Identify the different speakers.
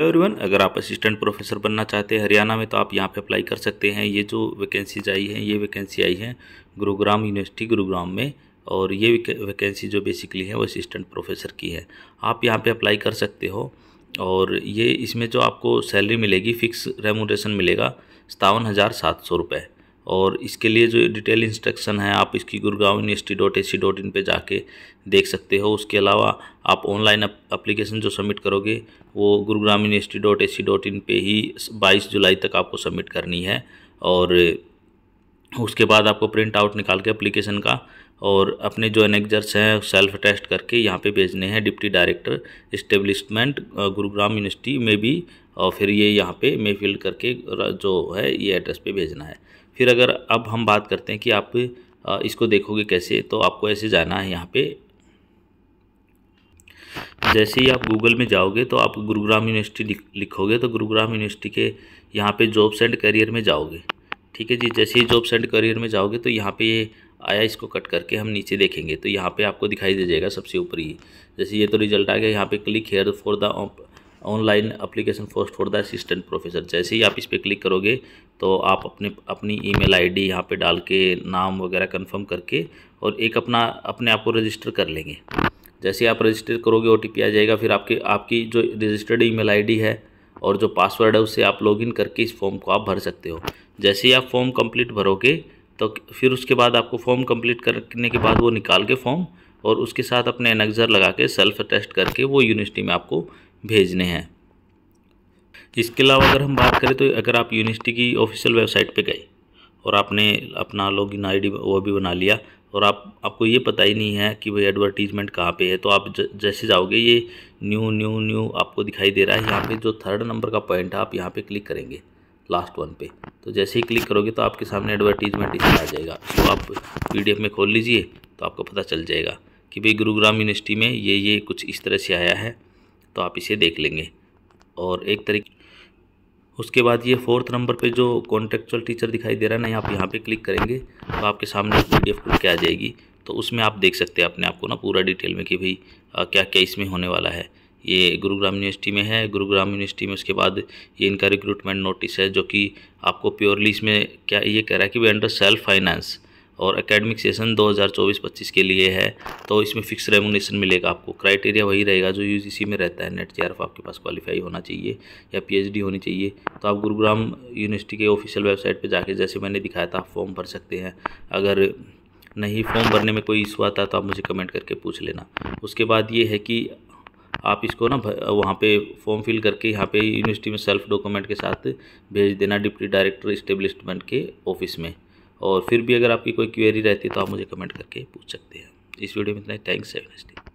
Speaker 1: everyone अगर आप assistant professor बनना चाहते हैं हरियाणा में तो आप यहाँ पे अप्लाई कर सकते हैं ये जो वैकेंसीज आई हैं ये वैकेंसी आई है गुरुग्राम यूनिवर्सिटी गुरुग्राम में और ये वैकेंसी जो बेसिकली है वो असिस्टेंट प्रोफेसर की है आप यहाँ पे अप्लाई कर सकते हो और ये इसमें जो आपको सैलरी मिलेगी फ़िक्स रेमोडेशन मिलेगा सतावन हज़ार सात सौ रुपये और इसके लिए जो डिटेल इंस्ट्रक्शन है आप इसकी Gurgaon university dot A C dot in पर जाके देख सकते हो उसके अलावा आप ऑनलाइन अप्लीकेशन जो सबमिट करोगे वो Gurugram university dot A C dot in पर ही बाईस जुलाई तक आपको सबमिट करनी है और उसके बाद आपको प्रिंट आउट निकाल के अप्लीकेशन का और अपने जो एनेक्जर्स हैं सेल्फ टेस्ट करके यहाँ पे भेजने हैं deputy director establishment Gurugram university में भी और फिर ये यहाँ पे मे फिल करके जो है ये एड्रेस पे भेजना है फिर अगर अब हम बात करते हैं कि आप इसको देखोगे कैसे तो आपको ऐसे जाना है यहाँ पर जैसे ही आप गूगल में जाओगे तो आप गुरुग्राम यूनिवर्सिटी लिखोगे तो गुरुग्राम यूनिवर्सिटी के यहाँ पर जॉब्स एंड करियर में जाओगे ठीक है जी जैसे ही जॉब सेंड करियर में जाओगे तो यहाँ पे ये आया इसको कट करके हम नीचे देखेंगे तो यहाँ पे आपको दिखाई दे जाएगा सबसे ऊपर ही जैसे ये तो रिजल्ट आ गया यहाँ पे click here for the online application form for the assistant professor जैसे ही आप इस पर क्लिक करोगे तो आप अपने अपनी ईमेल आईडी यहाँ पे डाल के नाम वगैरह कन्फर्म करके और एक अपना अपने आप को रजिस्टर कर लेंगे जैसे आप रजिस्टर करोगे ओ आ जाएगा फिर आपके आपकी जो रजिस्टर्ड ई मेल है और जो पासवर्ड है उससे आप लॉगिन करके इस फॉर्म को आप भर सकते हो जैसे ही आप फॉर्म कंप्लीट भरोगे तो फिर उसके बाद आपको फॉर्म कंप्लीट करने के बाद वो निकाल के फॉर्म और उसके साथ अपने एनेक्जर लगा के सेल्फ टेस्ट करके वो यूनिवर्सिटी में आपको भेजने हैं इसके अलावा अगर हम बात करें तो अगर आप यूनिवर्सिटी की ऑफिशियल वेबसाइट पर गए और आपने अपना लॉगिन आईडी वो भी बना लिया और आप आपको ये पता ही नहीं है कि भाई एडवर्टीजमेंट कहाँ पे है तो आप ज, जैसे जाओगे ये न्यू न्यू न्यू आपको दिखाई दे रहा है यहाँ पे जो थर्ड नंबर का पॉइंट है आप यहाँ पे क्लिक करेंगे लास्ट वन पे तो जैसे ही क्लिक करोगे तो आपके सामने एडवर्टीजमेंट इसे आ जाएगा तो आप पी में खोल लीजिए तो आपको पता चल जाएगा कि भाई गुरुग्राम यूनिवर्सिटी में ये ये कुछ इस तरह से आया है तो आप इसे देख लेंगे और एक तरीके उसके बाद ये फोर्थ नंबर पे जो कॉन्ट्रेक्चुअल टीचर दिखाई दे रहा है ना आप यहाँ पे क्लिक करेंगे तो आपके सामने पी डी खुल के आ जाएगी तो उसमें आप देख सकते हैं अपने आप को ना पूरा डिटेल में कि भाई क्या क्या इसमें होने वाला है ये गुरुग्राम यूनिवर्सिटी में है गुरुग्राम यूनिवर्सिटी में उसके बाद ये इनका रिक्रूटमेंट नोटिस है जो कि आपको प्योरली इसमें क्या ये कह रहा है कि वे अंडर सेल्फ फाइनेंस और एकेडमिक सेशन 2024-25 के लिए है तो इसमें फिक्स रेमोनेशन मिलेगा आपको क्राइटेरिया वही रहेगा जो यूजीसी में रहता है नेट जेआरएफ आपके पास क्वालिफाई होना चाहिए या पीएचडी होनी चाहिए तो आप गुरुग्राम यूनिवर्सिटी के ऑफिशियल वेबसाइट पर जाके जैसे मैंने दिखाया था आप फॉर्म भर सकते हैं अगर नहीं फॉर्म भरने में कोई इशू आता तो आप मुझे कमेंट करके पूछ लेना उसके बाद ये है कि आप इसको ना वहाँ पे फॉर्म फिल करके यहाँ पे यूनिवर्सिटी में सेल्फ डॉक्यूमेंट के साथ भेज देना डिप्टी डायरेक्टर इस्टेब्लिशमेंट के ऑफिस में और फिर भी अगर आपकी कोई क्वेरी रहती है तो आप मुझे कमेंट करके पूछ सकते हैं इस वीडियो में इतना ही थैंक्स हैव